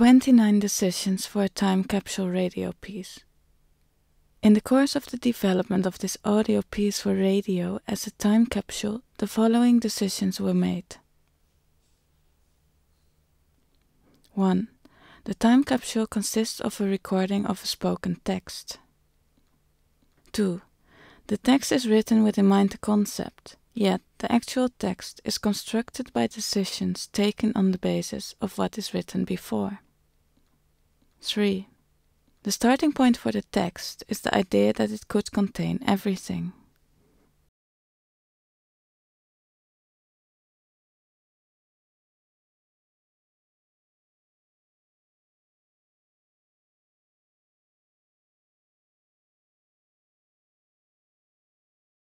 29 decisions for a time capsule radio piece. In the course of the development of this audio piece for radio as a time capsule, the following decisions were made. 1. The time capsule consists of a recording of a spoken text. 2. The text is written with in mind the concept, yet the actual text is constructed by decisions taken on the basis of what is written before. 3. The starting point for the text is the idea that it could contain everything.